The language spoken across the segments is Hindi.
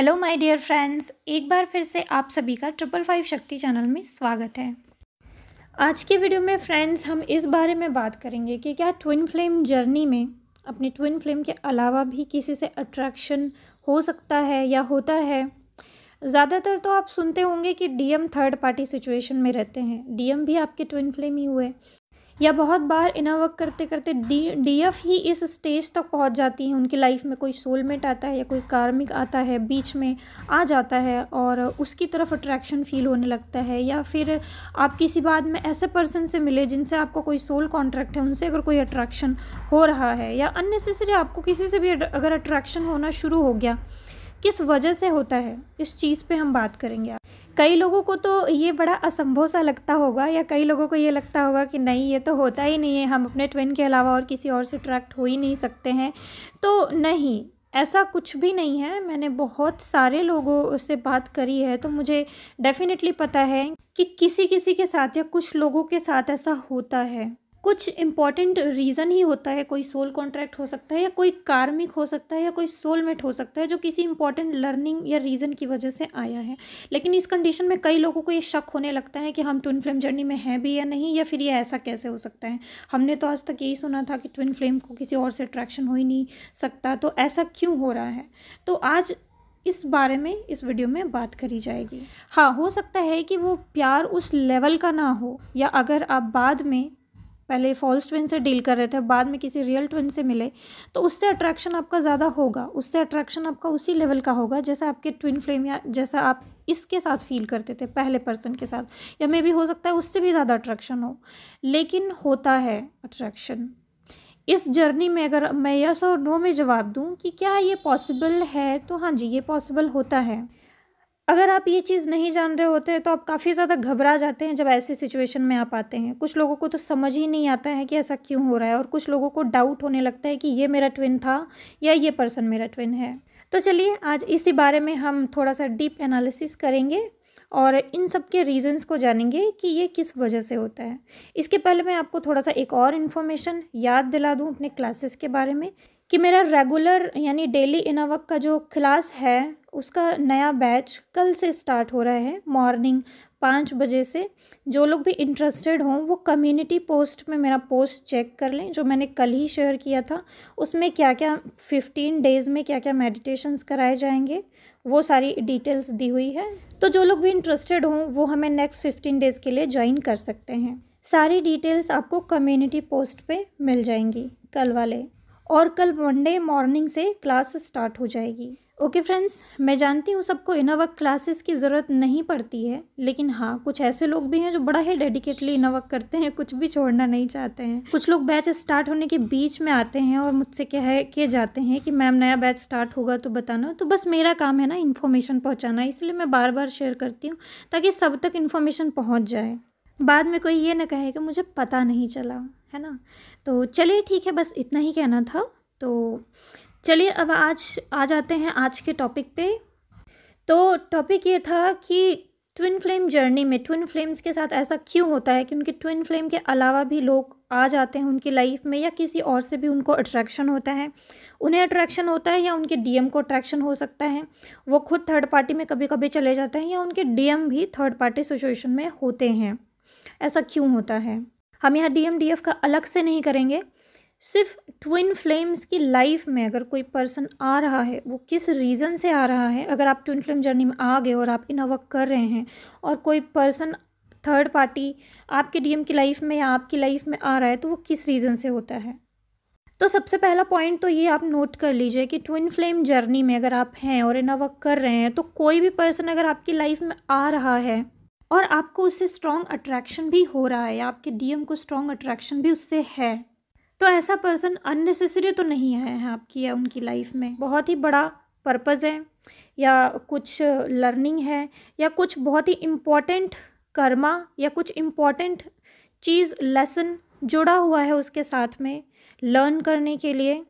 हेलो माय डियर फ्रेंड्स एक बार फिर से आप सभी का ट्रिपल फाइव शक्ति चैनल में स्वागत है आज के वीडियो में फ्रेंड्स हम इस बारे में बात करेंगे कि क्या ट्विन फ्लेम जर्नी में अपने ट्विन फ्लेम के अलावा भी किसी से अट्रैक्शन हो सकता है या होता है ज़्यादातर तो आप सुनते होंगे कि डीएम थर्ड पार्टी सिचुएशन में रहते हैं डीएम भी आपके ट्विन फ्लेम ही हुए या बहुत बार इनर वर्क करते करते डी डी एफ ही इस स्टेज तक पहुंच जाती हैं उनकी लाइफ में कोई सोलमेट आता है या कोई कार्मिक आता है बीच में आ जाता है और उसकी तरफ अट्रैक्शन फील होने लगता है या फिर आप किसी बाद में ऐसे पर्सन से मिले जिनसे आपका कोई सोल कॉन्ट्रैक्ट है उनसे अगर कोई अट्रैक्शन हो रहा है या अननेसेसरी आपको किसी से भी अगर अट्रैक्शन होना शुरू हो गया किस वजह से होता है इस चीज़ पे हम बात करेंगे आप कई लोगों को तो ये बड़ा असंभव सा लगता होगा या कई लोगों को ये लगता होगा कि नहीं ये तो होता ही नहीं है हम अपने ट्विन के अलावा और किसी और से अट्रैक्ट हो ही नहीं सकते हैं तो नहीं ऐसा कुछ भी नहीं है मैंने बहुत सारे लोगों से बात करी है तो मुझे डेफिनेटली पता है कि किसी किसी के साथ या कुछ लोगों के साथ ऐसा होता है कुछ इम्पॉर्टेंट रीज़न ही होता है कोई सोल कॉन्ट्रैक्ट हो सकता है या कोई कार्मिक हो सकता है या कोई सोलमेट हो सकता है जो किसी इंपॉर्टेंट लर्निंग या रीज़न की वजह से आया है लेकिन इस कंडीशन में कई लोगों को ये शक होने लगता है कि हम ट्विन फ्लेम जर्नी में हैं भी या नहीं या फिर ये ऐसा कैसे हो सकता है हमने तो आज तक यही सुना था कि ट्विन फ्लेम को किसी और से अट्रैक्शन हो ही नहीं सकता तो ऐसा क्यों हो रहा है तो आज इस बारे में इस वीडियो में बात करी जाएगी हाँ हो सकता है कि वो प्यार उस लेवल का ना हो या अगर आप बाद में पहले फॉल्स ट्विन से डील कर रहे थे बाद में किसी रियल ट्विन से मिले तो उससे अट्रैक्शन आपका ज़्यादा होगा उससे अट्रैक्शन आपका उसी लेवल का होगा जैसा आपके ट्विन फ्लेम या जैसा आप इसके साथ फील करते थे पहले पर्सन के साथ या मे भी हो सकता है उससे भी ज़्यादा अट्रैक्शन हो लेकिन होता है अट्रैक्शन इस जर्नी में अगर मैं यस और नो में जवाब दूँ कि क्या ये पॉसिबल है तो हाँ जी ये पॉसिबल होता है अगर आप ये चीज़ नहीं जान रहे होते हैं तो आप काफ़ी ज़्यादा घबरा जाते हैं जब ऐसी सिचुएशन में आप आते हैं कुछ लोगों को तो समझ ही नहीं आता है कि ऐसा क्यों हो रहा है और कुछ लोगों को डाउट होने लगता है कि ये मेरा ट्विन था या ये पर्सन मेरा ट्विन है तो चलिए आज इसी बारे में हम थोड़ा सा डीप एनालिसिस करेंगे और इन सब के रीज़न्स को जानेंगे कि ये किस वजह से होता है इसके पहले मैं आपको थोड़ा सा एक और इन्फॉर्मेशन याद दिला दूँ अपने क्लासेस के बारे में कि मेरा रेगुलर यानी डेली इनावक का जो क्लास है उसका नया बैच कल से स्टार्ट हो रहा है मॉर्निंग पाँच बजे से जो लोग भी इंटरेस्टेड हों वो कम्युनिटी पोस्ट में मेरा पोस्ट चेक कर लें जो मैंने कल ही शेयर किया था उसमें क्या क्या फिफ्टीन डेज़ में क्या क्या मेडिटेशंस कराए जाएंगे वो सारी डिटेल्स दी हुई है तो जो लोग भी इंटरेस्टेड हों वो हमें नेक्स्ट फिफ्टीन डेज़ के लिए ज्वाइन कर सकते हैं सारी डिटेल्स आपको कम्युनिटी पोस्ट पे मिल जाएंगी कल वाले और कल मंडे मॉर्निंग से क्लास स्टार्ट हो जाएगी ओके फ्रेंड्स मैं जानती हूँ सबको इनोवर्क क्लासेस की ज़रूरत नहीं पड़ती है लेकिन हाँ कुछ ऐसे लोग भी हैं जो बड़ा ही डेडिकेटली इनोवर्क करते हैं कुछ भी छोड़ना नहीं चाहते हैं कुछ लोग बैच स्टार्ट होने के बीच में आते हैं और मुझसे कह के जाते हैं कि मैम नया बैच स्टार्ट होगा तो बताना तो बस मेरा काम है ना इन्फॉर्मेशन पहुँचाना इसलिए मैं बार बार शेयर करती हूँ ताकि सब तक इन्फॉर्मेशन पहुँच जाए बाद में कोई ये ना कहे कि मुझे पता नहीं चला है ना तो चलिए ठीक है बस इतना ही कहना था तो चलिए अब आज आ जाते हैं आज के टॉपिक पे तो टॉपिक ये था कि ट्विन फ्लेम जर्नी में ट्विन फ्लेम्स के साथ ऐसा क्यों होता है कि उनके ट्विन फ्लेम के अलावा भी लोग आ जाते हैं उनकी लाइफ में या किसी और से भी उनको अट्रैक्शन होता है उन्हें अट्रैक्शन होता है या उनके डीएम को अट्रैक्शन हो सकता है वो खुद थर्ड पार्टी में कभी कभी चले जाते हैं या उनके डीएम भी थर्ड पार्टी सिचुएशन में होते हैं ऐसा क्यों होता है हम यहाँ डी एम डी एफ का अलग से नहीं करेंगे सिर्फ ट्विन फ्लेम्स की लाइफ में अगर कोई पर्सन आ रहा है वो किस रीज़न से आ रहा है अगर आप ट्विन फ्लेम जर्नी में आ गए और आप इनोवा कर रहे हैं और कोई पर्सन थर्ड पार्टी आपके डीएम की लाइफ में या आपकी लाइफ में आ रहा है तो वो किस रीज़न से होता है तो सबसे पहला पॉइंट तो ये आप नोट कर लीजिए कि ट्विन फ्लेम जर्नी में अगर आप हैं और इनोवा कर रहे हैं तो कोई भी पर्सन अगर आपकी लाइफ में आ रहा है और आपको उससे स्ट्रॉन्ग अट्रैक्शन भी हो रहा है आपके डीएम को स्ट्रॉन्ग अट्रैक्शन भी उससे है तो ऐसा पर्सन अननेसेसरी तो नहीं आया है आपकी या उनकी लाइफ में बहुत ही बड़ा पर्पज़ है या कुछ लर्निंग है या कुछ बहुत ही इम्पॉर्टेंट कर्मा या कुछ इम्पॉर्टेंट चीज़ लेसन जुड़ा हुआ है उसके साथ में लर्न करने के लिए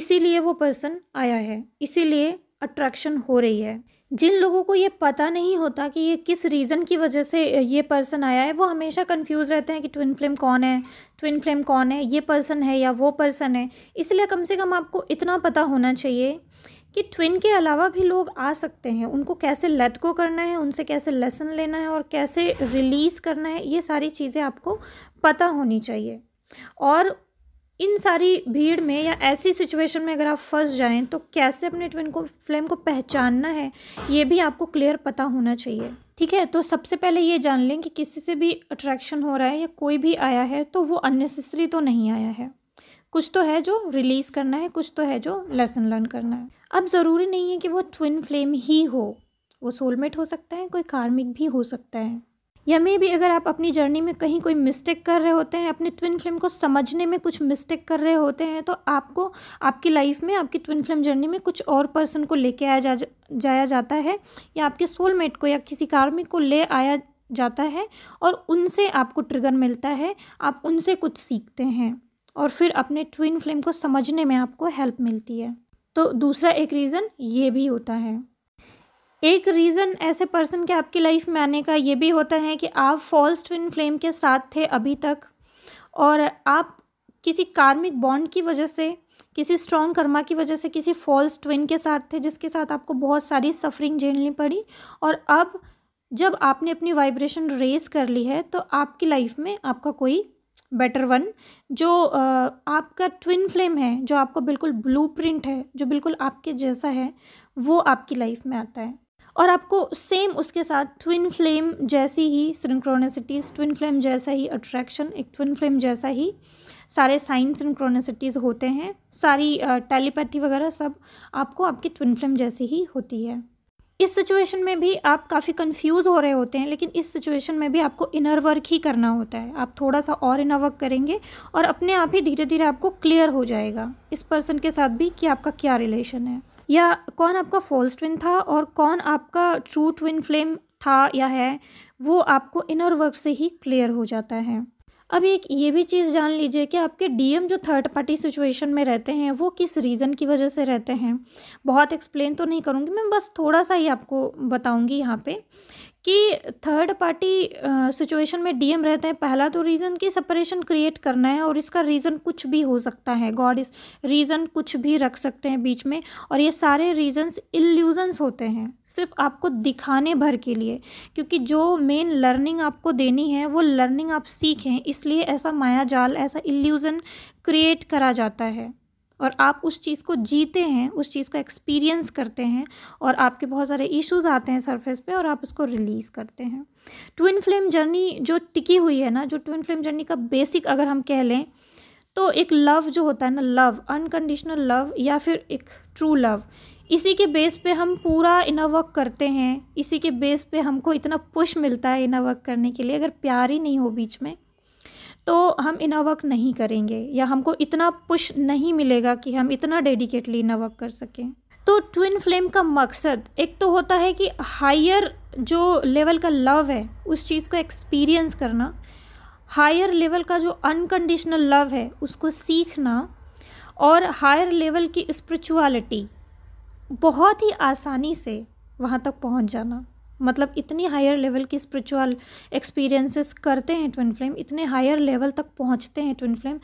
इसीलिए वो पर्सन आया है इसीलिए अट्रैक्शन हो रही है जिन लोगों को ये पता नहीं होता कि ये किस रीज़न की वजह से ये पर्सन आया है वो हमेशा कंफ्यूज रहते हैं कि ट्विन फ्लेम कौन है ट्विन फ्लेम कौन है ये पर्सन है या वो पर्सन है इसलिए कम से कम आपको इतना पता होना चाहिए कि ट्विन के अलावा भी लोग आ सकते हैं उनको कैसे लेट को करना है उनसे कैसे लेसन लेना है और कैसे रिलीज़ करना है ये सारी चीज़ें आपको पता होनी चाहिए और इन सारी भीड़ में या ऐसी सिचुएशन में अगर आप फंस जाएं तो कैसे अपने ट्विन को फ्लेम को पहचानना है ये भी आपको क्लियर पता होना चाहिए ठीक है तो सबसे पहले ये जान लें कि किसी से भी अट्रैक्शन हो रहा है या कोई भी आया है तो वो अननेसेसरी तो नहीं आया है कुछ तो है जो रिलीज़ करना है कुछ तो है जो लेसन लर्न करना है अब ज़रूरी नहीं है कि वो ट्विन फ्लेम ही हो वो सोलमेट हो सकता है कोई कार्मिक भी हो सकता है या मे भी अगर आप अपनी जर्नी में कहीं कोई मिस्टेक कर रहे होते हैं अपने ट्विन फिल्म को समझने में कुछ मिस्टेक कर रहे होते हैं तो आपको आपकी लाइफ में आपकी ट्विन फिल्म जर्नी में कुछ और पर्सन को लेके आया जा, जाया जाता है या आपके सोलमेट को या किसी कार्मिक को ले आया जाता है और उनसे आपको ट्रिगर मिलता है आप उनसे कुछ सीखते हैं और फिर अपने ट्विन फ्लेम को समझने में आपको हेल्प मिलती है तो दूसरा एक रीज़न ये भी होता है एक रीज़न ऐसे पर्सन के आपकी लाइफ में आने का ये भी होता है कि आप फॉल्स ट्विन फ्लेम के साथ थे अभी तक और आप किसी कार्मिक बॉन्ड की वजह से किसी स्ट्रॉन्ग कर्मा की वजह से किसी फॉल्स ट्विन के साथ थे जिसके साथ आपको बहुत सारी सफरिंग झेलनी पड़ी और अब जब आपने अपनी वाइब्रेशन रेस कर ली है तो आपकी लाइफ में आपका कोई बेटर वन जो आपका ट्विन फ्लेम है जो आपको बिल्कुल ब्लू है जो बिल्कुल आपके जैसा है वो आपकी लाइफ में आता है और आपको सेम उसके साथ ट्विन फ्लेम जैसी ही सिंक्रोनिसिटीज़ ट्विन फ्लेम जैसा ही अट्रैक्शन एक ट्विन फ्लेम जैसा ही सारे साइन सिंक्रोनिसिटीज़ होते हैं सारी टेलीपैथी वगैरह सब आपको आपकी ट्विन फ्लेम जैसी ही होती है इस सिचुएशन में भी आप काफ़ी कंफ्यूज हो रहे होते हैं लेकिन इस सिचुएशन में भी आपको इनर वर्क ही करना होता है आप थोड़ा सा और इनर वर्क करेंगे और अपने आप ही धीरे धीरे आपको क्लियर हो जाएगा इस पर्सन के साथ भी कि आपका क्या रिलेशन है या कौन आपका फॉल्स ट्विन था और कौन आपका ट्रू ट्विन फ्लेम था या है वो आपको इनर वर्क से ही क्लियर हो जाता है अब एक ये भी चीज़ जान लीजिए कि आपके डीएम जो थर्ड पार्टी सिचुएशन में रहते हैं वो किस रीज़न की वजह से रहते हैं बहुत एक्सप्लेन तो नहीं करूँगी मैं बस थोड़ा सा ही आपको बताऊँगी यहाँ पे कि थर्ड पार्टी सिचुएशन में डीएम रहते हैं पहला तो रीज़न कि सेपरेशन क्रिएट करना है और इसका रीज़न कुछ भी हो सकता है गॉड इस रीज़न कुछ भी रख सकते हैं बीच में और ये सारे रीजंस इल्यूजन्स होते हैं सिर्फ आपको दिखाने भर के लिए क्योंकि जो मेन लर्निंग आपको देनी है वो लर्निंग आप सीखें इसलिए ऐसा माया जाल ऐसा इल्यूज़न क्रिएट करा जाता है और आप उस चीज़ को जीते हैं उस चीज़ को एक्सपीरियंस करते हैं और आपके बहुत सारे इश्यूज आते हैं सरफेस पे और आप उसको रिलीज़ करते हैं ट्विन फ्लेम जर्नी जो टिकी हुई है ना जो ट्विन फ्लेम जर्नी का बेसिक अगर हम कह लें तो एक लव जो होता है ना लव अनकंडीशनल लव या फिर एक ट्रू लव इसी के बेस पे हम पूरा इनर वर्क करते हैं इसी के बेस पे हमको इतना पुश मिलता है इनर वर्क करने के लिए अगर प्यार ही नहीं हो बीच में तो हम इना वर्क नहीं करेंगे या हमको इतना पुश नहीं मिलेगा कि हम इतना डेडिकेटली इना वर्क कर सकें तो ट्विन फ्लेम का मकसद एक तो होता है कि हायर जो लेवल का लव है उस चीज़ को एक्सपीरियंस करना हायर लेवल का जो अनकंडीशनल लव है उसको सीखना और हायर लेवल की स्पिरिचुअलिटी बहुत ही आसानी से वहाँ तक पहुँच जाना मतलब इतनी हायर लेवल की स्पिरिचुअल एक्सपीरियंसेस करते हैं ट्विन फ्लेम इतने हायर लेवल तक पहुंचते हैं ट्विन फ्लेम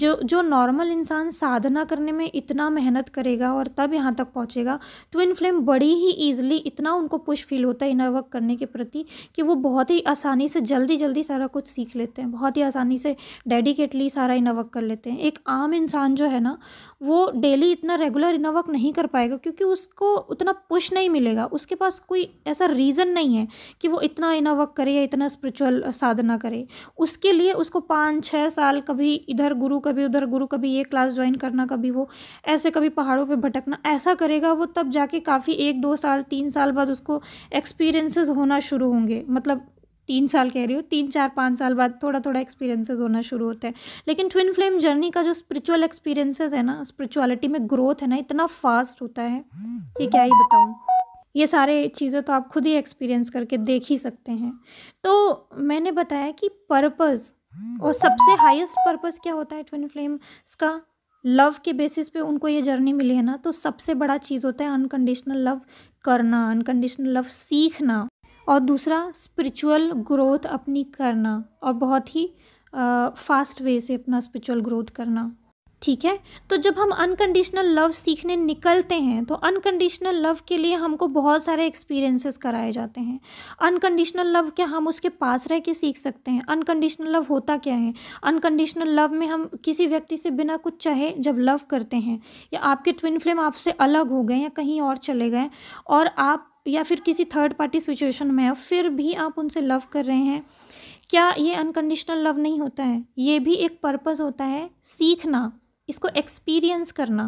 जो जो नॉर्मल इंसान साधना करने में इतना मेहनत करेगा और तब यहाँ तक पहुँचेगा ट्विन फ्लेम बड़ी ही ईजिली इतना उनको पुश फील होता है इनर वर्क करने के प्रति कि वो बहुत ही आसानी से जल्दी जल्दी सारा कुछ सीख लेते हैं बहुत ही आसानी से डेडिकेटली सारा इनर वर्क कर लेते हैं एक आम इंसान जो है ना वो डेली इतना रेगुलर इनर वर्क नहीं कर पाएगा क्योंकि उसको उतना पुश नहीं मिलेगा उसके पास कोई ऐसा रीज़न नहीं है कि वो इतना इना वर्क करे या इतना स्पिरिचुअल साधना करे उसके लिए उसको पाँच छः साल कभी इधर गुरु कभी उधर गुरु कभी ये क्लास ज्वाइन करना कभी वो ऐसे कभी पहाड़ों पर भटकना ऐसा करेगा वो तब जाके काफ़ी एक दो साल तीन साल बाद उसको एक्सपीरियंसेस होना शुरू होंगे मतलब तीन साल कह रही हो तीन चार पाँच साल बाद थोड़ा थोड़ा एक्सपीरियंसेस होना शुरू होते हैं लेकिन ट्विन फ्लेम जर्नी का जो स्पिरिचुअल एक्सपीरियंसेस है ना स्पिरिचुअलिटी में ग्रोथ है ना इतना फास्ट होता है कि क्या ही बताऊँ ये सारे चीज़ें तो आप खुद ही एक्सपीरियंस करके देख ही सकते हैं तो मैंने बताया कि पर्पस और सबसे हाईएस्ट पर्पस क्या होता है ट्विन फ्लेम्स का लव के बेसिस पे उनको ये जर्नी मिली है ना तो सबसे बड़ा चीज़ होता है अनकंडीशनल लव करना अनकंडीशनल लव सीखना और दूसरा स्पिरिचुअल ग्रोथ अपनी करना और बहुत ही फास्ट वे से अपना स्पिरिचुअल ग्रोथ करना ठीक है तो जब हम अनकंडीशनल लव सीखने निकलते हैं तो अनकंडीशनल लव के लिए हमको बहुत सारे एक्सपीरियंसेस कराए जाते हैं अनकंडीशनल लव क्या हम उसके पास रह के सीख सकते हैं अनकंडीशनल लव होता क्या है अनकंडीशनल लव में हम किसी व्यक्ति से बिना कुछ चाहे जब लव करते हैं या आपके ट्विन फ्लेम आपसे अलग हो गए या कहीं और चले गए और आप या फिर किसी थर्ड पार्टी सिचुएशन में फिर भी आप उनसे लव कर रहे हैं क्या ये अनकंडीशनल लव नहीं होता है ये भी एक पर्पज़ होता है सीखना इसको एक्सपीरियंस करना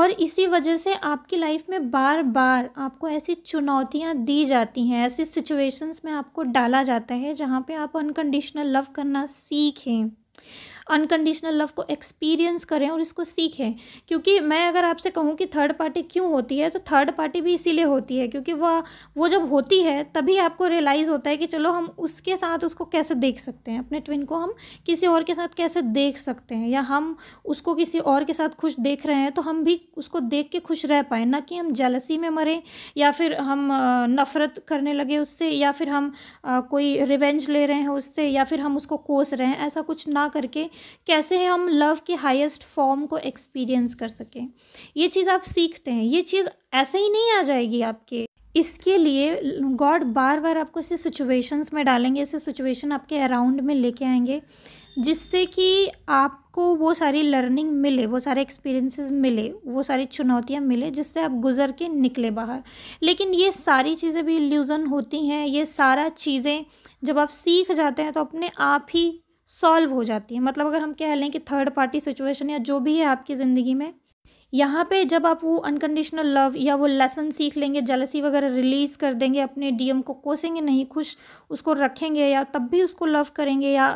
और इसी वजह से आपकी लाइफ में बार बार आपको ऐसी चुनौतियाँ दी जाती हैं ऐसी सिचुएशंस में आपको डाला जाता है जहाँ पे आप अनकंडीशनल लव करना सीखें अनकंडीशनल लव को एक्सपीरियंस करें और इसको सीखें क्योंकि मैं अगर आपसे कहूँ कि थर्ड पार्टी क्यों होती है तो थर्ड पार्टी भी इसीलिए होती है क्योंकि वह वो जब होती है तभी आपको रियलाइज़ होता है कि चलो हम उसके साथ उसको कैसे देख सकते हैं अपने ट्विन को हम किसी और के साथ कैसे देख सकते हैं या हम उसको किसी और के साथ खुश देख रहे हैं तो हम भी उसको देख के खुश रह पाए ना कि हम जलसी में मरें या फिर हम नफ़रत करने लगे उससे या फिर हम कोई रिवेंज ले रहे हैं उससे या फिर हम उसको कोस रहे हैं ऐसा कुछ ना करके कैसे है हम लव के हाईएस्ट फॉर्म को एक्सपीरियंस कर सकें ये चीज़ आप सीखते हैं ये चीज़ ऐसे ही नहीं आ जाएगी आपके इसके लिए गॉड बार बार आपको ऐसे सिचुएशंस में डालेंगे ऐसे सिचुएशन आपके अराउंड में लेके आएंगे जिससे कि आपको वो सारी लर्निंग मिले वो सारे एक्सपीरियंसेस मिले वो सारी चुनौतियाँ मिले जिससे आप गुजर के निकले बाहर लेकिन ये सारी चीज़ें भी ल्यूजन होती हैं ये सारा चीज़ें जब आप सीख जाते हैं तो अपने आप ही सॉल्व हो जाती है मतलब अगर हम कह लें कि थर्ड पार्टी सिचुएशन या जो भी है आपकी ज़िंदगी में यहाँ पे जब आप वो अनकंडीशनल लव या वो लेसन सीख लेंगे जलसी वगैरह रिलीज़ कर देंगे अपने डीएम को कोसेंगे नहीं खुश उसको रखेंगे या तब भी उसको लव करेंगे या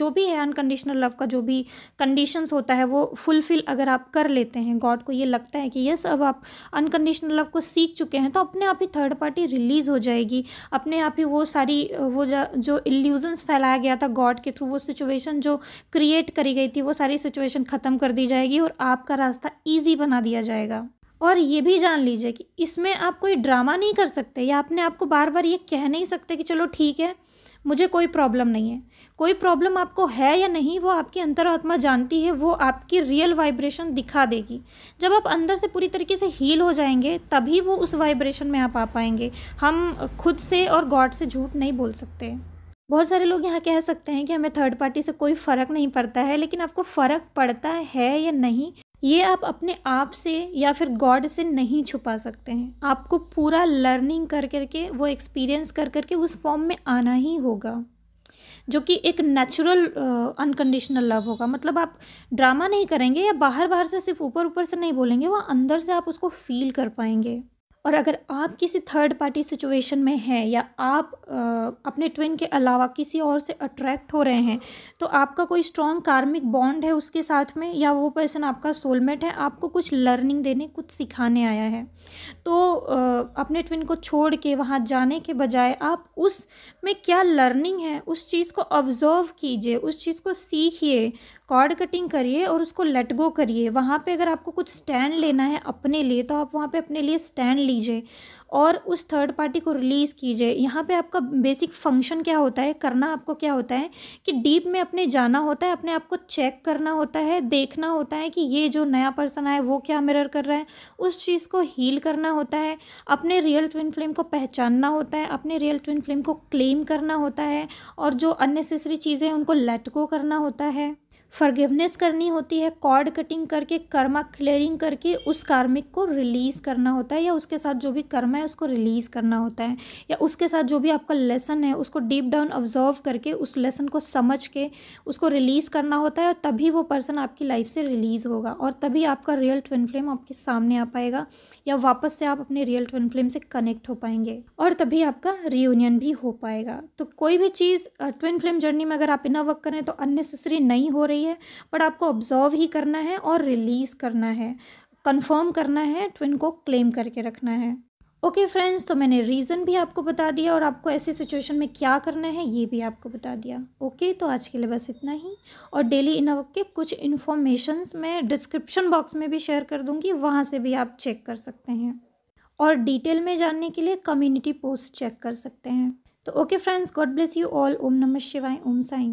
जो भी है अनकंडीशनल लव का जो भी कंडीशंस होता है वो फुलफ़िल अगर आप कर लेते हैं गॉड को ये लगता है कि यस अब आप अनकंडीशनल लव को सीख चुके हैं तो अपने आप ही थर्ड पार्टी रिलीज़ हो जाएगी अपने आप ही वो सारी वो जो इल्यूजन्स फैलाया गया था गॉड के थ्रू वो सिचुएशन जो क्रिएट करी गई थी वो सारी सिचुएशन ख़त्म कर दी जाएगी और आपका रास्ता ईजी बना दिया जाएगा और ये भी जान लीजिए कि इसमें आप कोई ड्रामा नहीं कर सकते या अपने आप को बार बार ये कह नहीं सकते कि चलो ठीक है मुझे कोई प्रॉब्लम नहीं है कोई प्रॉब्लम आपको है या नहीं वो आपकी अंतरात्मा जानती है वो आपकी रियल वाइब्रेशन दिखा देगी जब आप अंदर से पूरी तरीके से हील हो जाएंगे तभी वो उस वाइब्रेशन में आप आ पाएंगे हम खुद से और गॉड से झूठ नहीं बोल सकते बहुत सारे लोग यहाँ कह सकते हैं कि हमें थर्ड पार्टी से कोई फ़र्क नहीं पड़ता है लेकिन आपको फ़र्क पड़ता है या नहीं ये आप अपने आप से या फिर गॉड से नहीं छुपा सकते हैं आपको पूरा लर्निंग कर करके वो एक्सपीरियंस कर करके उस फॉर्म में आना ही होगा जो कि एक नेचुरल अनकंडीशनल लव होगा मतलब आप ड्रामा नहीं करेंगे या बाहर बाहर से सिर्फ ऊपर ऊपर से नहीं बोलेंगे वह अंदर से आप उसको फील कर पाएंगे और अगर आप किसी थर्ड पार्टी सिचुएशन में हैं या आप आ, अपने ट्विन के अलावा किसी और से अट्रैक्ट हो रहे हैं तो आपका कोई स्ट्रॉन्ग कार्मिक बॉन्ड है उसके साथ में या वो पर्सन आपका सोलमेट है आपको कुछ लर्निंग देने कुछ सिखाने आया है तो आ, अपने ट्विन को छोड़ के वहाँ जाने के बजाय आप उस में क्या लर्निंग है उस चीज़ को ऑब्ज़र्व कीजिए उस चीज़ को सीखिए कॉर्ड कटिंग करिए और उसको लेट गो करिए वहाँ पे अगर आपको कुछ स्टैंड लेना है अपने लिए तो आप वहाँ पे अपने लिए स्टैंड लीजिए और उस थर्ड पार्टी को रिलीज़ कीजिए यहाँ पे आपका बेसिक फंक्शन क्या होता है करना आपको क्या होता है कि डीप में अपने जाना होता है अपने आप को चेक करना होता है देखना होता है कि ये जो नया पर्सन आया वो क्या मिरर कर रहा है उस चीज़ को हील करना होता है अपने रियल ट्विन फ्लेम को पहचानना होता है अपने रियल ट्विन फ्लेम को क्लेम करना होता है और जो अननेसेसरी चीज़ें उनको लेट गो करना होता है फॉरगिवनेस करनी होती है कॉर्ड कटिंग करके कर्मा क्लियरिंग करके उस कार्मिक को रिलीज़ करना होता है या उसके साथ जो भी कर्मा है उसको रिलीज़ करना होता है या उसके साथ जो भी आपका लेसन है उसको डीप डाउन ऑब्जर्व करके उस लेसन को समझ के उसको रिलीज़ करना होता है और तभी वो पर्सन आपकी लाइफ से रिलीज़ होगा और तभी आपका रियल ट्विन फ्लेम आपके सामने आ पाएगा या वापस से आप अपने रियल ट्विन फ्लेम से कनेक्ट हो पाएंगे और तभी आपका रियूनियन भी हो पाएगा तो कोई भी चीज़ ट्विन फ्लेम जर्नी में अगर आप इना वर्क करें तो अननेसेसरी नहीं हो रही रही है बट आपको ऑब्जर्व ही करना है और रिलीज़ करना है कंफर्म करना है ट्विन को क्लेम करके रखना है ओके okay फ्रेंड्स तो मैंने रीज़न भी आपको बता दिया और आपको ऐसी सिचुएशन में क्या करना है ये भी आपको बता दिया ओके okay, तो आज के लिए बस इतना ही और डेली इन के कुछ इन्फॉर्मेशंस मैं डिस्क्रिप्शन बॉक्स में भी शेयर कर दूंगी वहाँ से भी आप चेक कर सकते हैं और डिटेल में जानने के लिए कम्युनिटी पोस्ट चेक कर सकते हैं तो okay friends god bless you all Om नमः शिवाय ओम साई